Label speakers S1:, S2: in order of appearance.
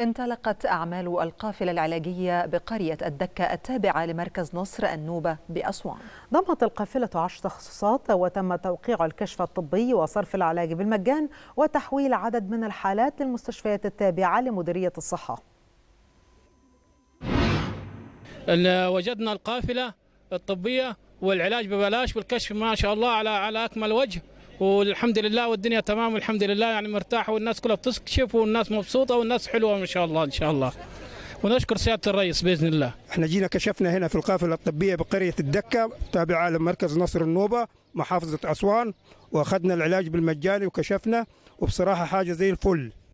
S1: انطلقت أعمال القافلة العلاجية بقرية الدكة التابعة
S2: لمركز نصر النوبة بأسوان ضمت القافلة عشر تخصصات وتم توقيع الكشف الطبي وصرف العلاج بالمجان وتحويل عدد من الحالات للمستشفيات التابعة لمديرية الصحة
S3: وجدنا القافلة الطبية والعلاج ببلاش والكشف ما شاء الله على على أكمل وجه والحمد لله والدنيا تمام والحمد لله يعني مرتاحه والناس كلها بتكشف والناس مبسوطه والناس حلوه ان شاء الله ان شاء الله ونشكر سياده الرئيس باذن الله.
S4: احنا جينا كشفنا هنا في القافله الطبيه بقريه الدكه تابعه لمركز نصر النوبه محافظه اسوان واخذنا العلاج بالمجاني وكشفنا وبصراحه حاجه زي الفل.